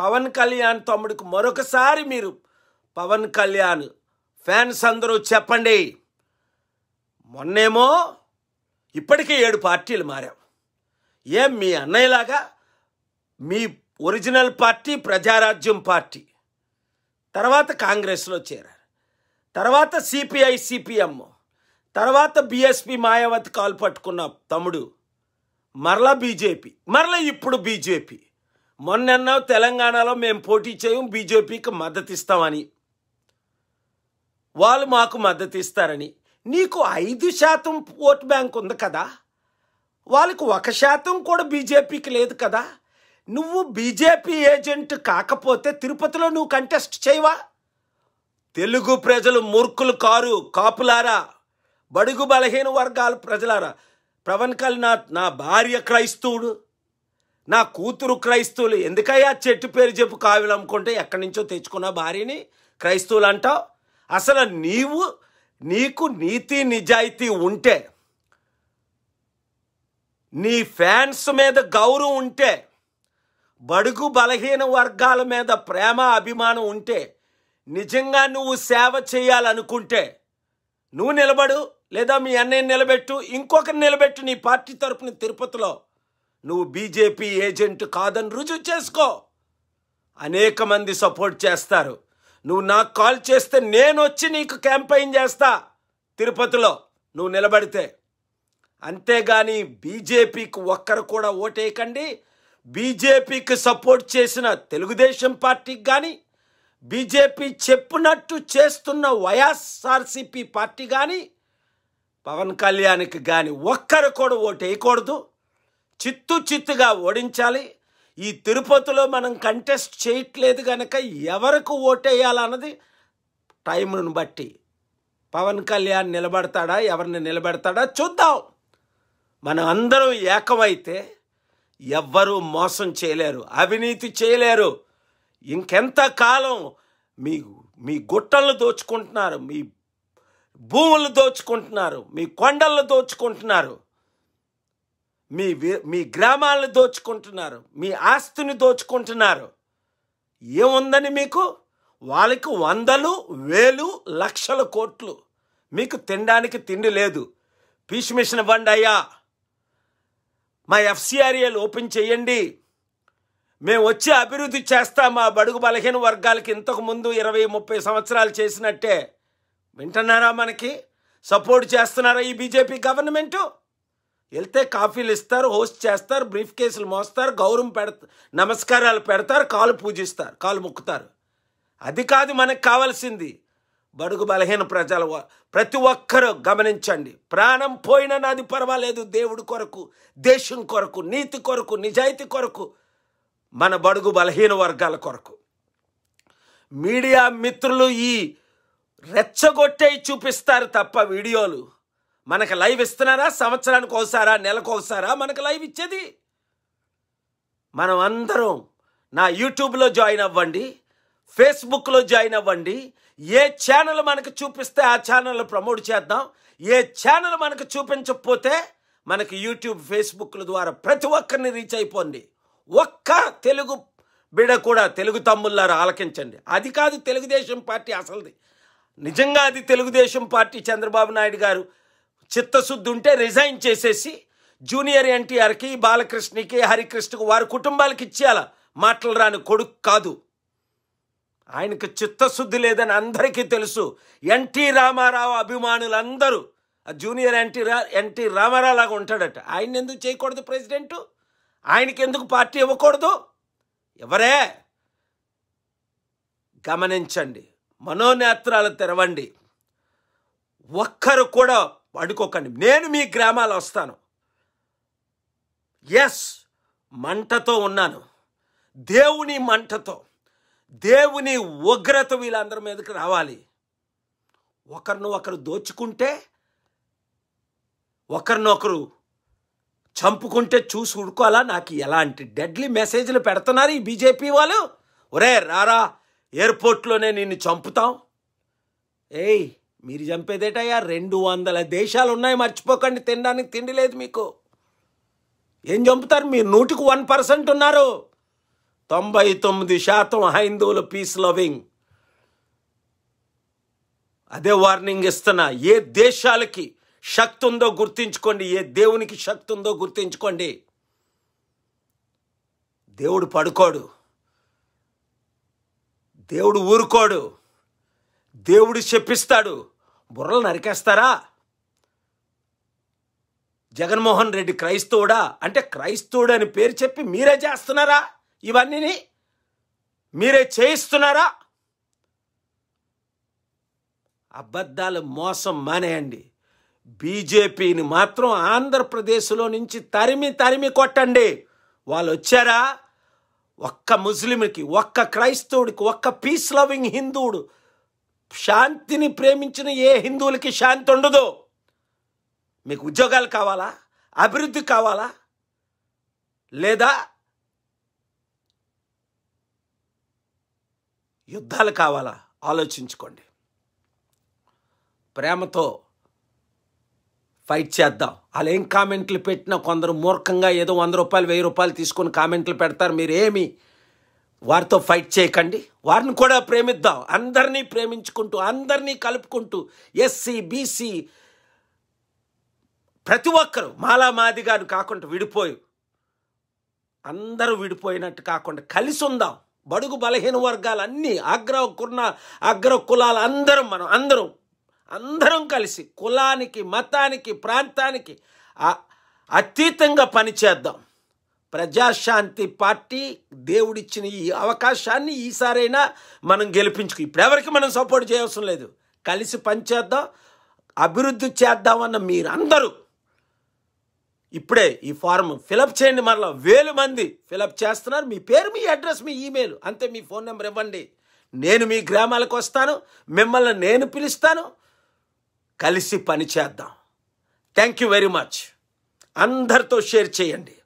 పవన్ కళ్యాణ్ తమ్ముడికి మరొకసారి మీరు పవన్ కళ్యాణ్ ఫ్యాన్స్ అందరూ చెప్పండి మొన్నేమో ఇప్పటికే ఏడు పార్టీలు మారాం ఏం మీ అన్నయ్యలాగా మీ ఒరిజినల్ పార్టీ ప్రజారాజ్యం పార్టీ తర్వాత కాంగ్రెస్లో చేరారు తర్వాత సిపిఐ సిపిఎం తర్వాత బీఎస్పీ మాయావతి కాలు పట్టుకున్న తమ్ముడు మరలా బీజేపీ మరలా ఇప్పుడు బీజేపీ మొన్న తెలంగాణలో మేము పోటీ చేయం బీజేపీకి మద్దతు ఇస్తామని వాళ్ళు మాకు మద్దతు ఇస్తారని నీకు ఐదు శాతం ఓట్ బ్యాంక్ ఉంది కదా వాళ్ళకు ఒక శాతం కూడా బీజేపీకి లేదు కదా నువ్వు బీజేపీ ఏజెంట్ కాకపోతే తిరుపతిలో నువ్వు కంటెస్ట్ చేయవా తెలుగు ప్రజలు మూర్ఖులు కారు కాపులారా బడుగు బలహీన వర్గాల ప్రజలారా పవన్ కళ్యాణ్ నా భార్య క్రైస్తవుడు నా కూతురు క్రైస్తవులు ఎందుకయ్యా చెట్టు పేరు చెప్పు కావిలు అమ్ముకుంటే ఎక్కడి నుంచో తెచ్చుకున్న భార్యని క్రైస్తవులు అంటావు అసలు నీవు నీకు నీతి నిజాయితీ ఉంటే నీ ఫ్యాన్స్ మీద గౌరవం ఉంటే బడుగు బలహీన వర్గాల మీద ప్రేమ అభిమానం ఉంటే నిజంగా నువ్వు సేవ చేయాలనుకుంటే నువ్వు నిలబడు లేదా మీ అన్నయ్య నిలబెట్టు ఇంకొకరిని నిలబెట్టు నీ పార్టీ తరపున తిరుపతిలో నువ్వు బీజేపీ ఏజెంట్ కాదని రుజువు చేసుకో అనేక మంది సపోర్ట్ చేస్తారు నువ్వు నాకు కాల్ చేస్తే నేను వచ్చి నీకు క్యాంపెయిన్ చేస్తా తిరుపతిలో నువ్వు నిలబడితే అంతేగాని బీజేపీకి ఒక్కరు కూడా ఓటేయకండి బీజేపీకి సపోర్ట్ చేసిన తెలుగుదేశం పార్టీకి కానీ బీజేపీ చెప్పినట్టు చేస్తున్న వైఎస్ఆర్సీపీ పార్టీ కానీ పవన్ కళ్యాణ్కి కానీ ఒక్కరు కూడా ఓటేయకూడదు వేయకూడదు చిత్తు చిత్తుగా ఓడించాలి ఈ తిరుపతిలో మనం కంటెస్ట్ చేయట్లేదు కనుక ఎవరికి ఓటేయాలన్నది టైంను బట్టి పవన్ కళ్యాణ్ నిలబడతాడా ఎవరిని నిలబెడతాడా చూద్దాం మనం అందరం ఏకమైతే ఎవ్వరూ మోసం చేయలేరు అవినీతి చేయలేరు ఇంకెంత కాలం మీ మీ గుట్టలు దోచుకుంటున్నారు మీ భూములు దోచుకుంటున్నారు మీ కొండలు దోచుకుంటున్నారు మీ మీ గ్రామాలను దోచుకుంటున్నారు మీ ఆస్తిని దోచుకుంటున్నారు ఏముందని మీకు వాళ్ళకి వందలు వేలు లక్షల కోట్లు మీకు తినడానికి తిండి లేదు మిషన్ బండి అయ్యా మా ఎఫ్సిఆర్ఏలు ఓపెన్ చేయండి మేము వచ్చి అభివృద్ధి చేస్తాం మా బడుగు బలహీన వర్గాలకి ఇంతకు ముందు ఇరవై ముప్పై సంవత్సరాలు చేసినట్టే వింటున్నారా మనకి సపోర్ట్ చేస్తున్నారా ఈ బీజేపీ గవర్నమెంటు వెళ్తే కాఫీలు ఇస్తారు హోస్ట్ చేస్తారు బ్రీఫ్ కేసులు మోస్తారు గౌరవం పెడత నమస్కారాలు పెడతారు కాలు పూజిస్తారు కాలు మొక్కుతారు అది కాదు మనకు కావాల్సింది బడుగు బలహీన ప్రజల ప్రతి ఒక్కరూ గమనించండి ప్రాణం పోయినా నాది పర్వాలేదు దేవుడి కొరకు దేశం కొరకు నీతి కొరకు నిజాయితీ కొరకు మన బడుగు బలహీన వర్గాల కొరకు మీడియా మిత్రులు ఈ రెచ్చగొట్టే చూపిస్తారు తప్ప వీడియోలు మనకు లైవ్ ఇస్తున్నారా సంవత్సరానికి ఒకసారా నెలకు ఒకసారా మనకు లైవ్ ఇచ్చేది మనం అందరం నా యూట్యూబ్లో జాయిన్ అవ్వండి ఫేస్బుక్లో జాయిన్ అవ్వండి ఏ ఛానల్ మనకు చూపిస్తే ఆ ఛానల్ ప్రమోట్ చేద్దాం ఏ ఛానల్ మనకు చూపించకపోతే మనకి యూట్యూబ్ ఫేస్బుక్ల ద్వారా ప్రతి ఒక్కరిని రీచ్ అయిపోండి ఒక్క తెలుగు బిడ కూడా తెలుగు తమ్ముళ్ళారు ఆలకించండి అది కాదు తెలుగుదేశం పార్టీ అసలుది నిజంగా అది తెలుగుదేశం పార్టీ చంద్రబాబు నాయుడు గారు చిత్తశుద్ధి ఉంటే రిజైన్ చేసేసి జూనియర్ ఎన్టీఆర్కి బాలకృష్ణకి హరికృష్ణకు వారి కుటుంబాలకి ఇచ్చేయాల మాటలు రాని కొడుకు కాదు ఆయనకు చిత్తశుద్ధి లేదని అందరికీ తెలుసు ఎన్టీ రామారావు అభిమానులందరూ జూనియర్ ఎన్టీ రా ఎన్టీ రామారావు లాగా ఉంటాడట ఆయన ఎందుకు చేయకూడదు ప్రెసిడెంటు ఆయనకి ఎందుకు పార్టీ ఇవ్వకూడదు ఎవరే గమనించండి మనోనేత్రాలు తెరవండి ఒక్కరు కూడా పడుకోకండి నేను మీ గ్రామాలు వస్తాను ఎస్ మంటతో ఉన్నాను దేవుని మంటతో దేవుని ఉగ్రత వీళ్ళందరి మీదకి రావాలి ఒకరిని ఒకరు దోచుకుంటే ఒకరినొకరు చంపుకుంటే చూసి ఉడుకోవాలా నాకు ఎలాంటి డెడ్లీ మెసేజ్లు పెడుతున్నారు ఈ బీజేపీ వాళ్ళు ఒరే రారా ఎయిర్పోర్ట్లోనే నిన్ను చంపుతాం ఏయ్ మీరు చంపేదేటయ్యా రెండు వందల దేశాలు ఉన్నాయి మర్చిపోకండి తినడానికి తిండి లేదు మీకు ఏం చంపుతారు మీరు నూటికి వన్ పర్సెంట్ ఉన్నారు తొంభై తొమ్మిది శాతం హైందువులు పీస్ లవింగ్ అదే వార్నింగ్ ఇస్తున్నా ఏ దేశాలకి శక్తి ఉందో గుర్తించుకోండి ఏ దేవునికి శక్తి ఉందో గుర్తించుకోండి దేవుడు పడుకోడు దేవుడు ఊరుకోడు దేవుడు చెప్పిస్తాడు బుర్రలు నరికేస్తారా జగన్మోహన్ రెడ్డి క్రైస్తవుడా అంటే క్రైస్తవుడు అని పేరు చెప్పి మీరే చేస్తున్నారా ఇవన్నీ మీరే చేయిస్తున్నారా అబద్ధాలు మోసం మానేయండి బీజేపీని మాత్రం ఆంధ్రప్రదేశ్లో నుంచి తరిమి తరిమి కొట్టండి వాళ్ళు వచ్చారా ఒక్క ముస్లింకి ఒక్క క్రైస్తవుడికి ఒక్క పీస్ లవింగ్ హిందువుడు శాంతిని ప్రేమించిన ఏ హిందువులకి శాంతి ఉండదు మీకు ఉద్యోగాలు కావాలా అభివృద్ధి కావాలా లేదా యుద్ధాలు కావాలా ఆలోచించుకోండి ప్రేమతో ఫైట్ చేద్దాం వాళ్ళు ఏం కామెంట్లు పెట్టినా కొందరు మూర్ఖంగా ఏదో వంద రూపాయలు వెయ్యి రూపాయలు తీసుకొని కామెంట్లు పెడతారు మీరేమి వారితో ఫైట్ చేయకండి వారిని కూడా ప్రేమిద్దాం అందరినీ ప్రేమించుకుంటూ అందరినీ కలుపుకుంటూ ఎస్సీ బీసీ ప్రతి ఒక్కరు మాలా మాదిగాను కాకుండా విడిపోయి అందరూ విడిపోయినట్టు కాకుండా కలిసి ఉందాం బడుగు బలహీన వర్గాలు అన్నీ అగ్ర కుర్ణ అగ్ర కులాలు అందరం మనం అందరం అందరం కలిసి కులానికి మతానికి ప్రాంతానికి అతీతంగా పనిచేద్దాం ప్రజాశాంతి పార్టీ దేవుడిచ్చిన ఈ అవకాశాన్ని ఈసారైనా మనం గెలిపించుకు ఇప్పుడు ఎవరికి మనం సపోర్ట్ చేయవసరం లేదు కలిసి పనిచేద్దాం అభివృద్ధి చేద్దామన్న మీరందరూ ఇప్పుడే ఈ ఫారం ఫిలప్ చేయండి మరలా వేలు మంది ఫిలప్ చేస్తున్నారు మీ పేరు మీ అడ్రస్ మీ ఈమెయిల్ అంతే మీ ఫోన్ నెంబర్ ఇవ్వండి నేను మీ గ్రామాలకు వస్తాను మిమ్మల్ని నేను పిలుస్తాను కలిసి పని చేద్దాం థ్యాంక్ యూ వెరీ మచ్ అందరితో షేర్ చేయండి